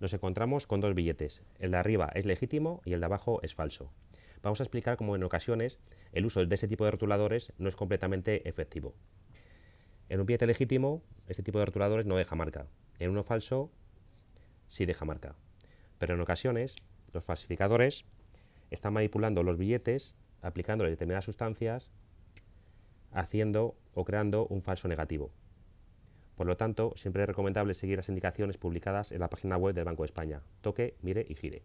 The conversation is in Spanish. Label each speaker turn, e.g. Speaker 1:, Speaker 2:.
Speaker 1: nos encontramos con dos billetes. El de arriba es legítimo y el de abajo es falso. Vamos a explicar cómo en ocasiones el uso de este tipo de rotuladores no es completamente efectivo. En un billete legítimo, este tipo de rotuladores no deja marca. En uno falso, sí deja marca. Pero en ocasiones, los falsificadores están manipulando los billetes, aplicándole determinadas sustancias, haciendo o creando un falso negativo. Por lo tanto, siempre es recomendable seguir las indicaciones publicadas en la página web del Banco de España. Toque, mire y gire.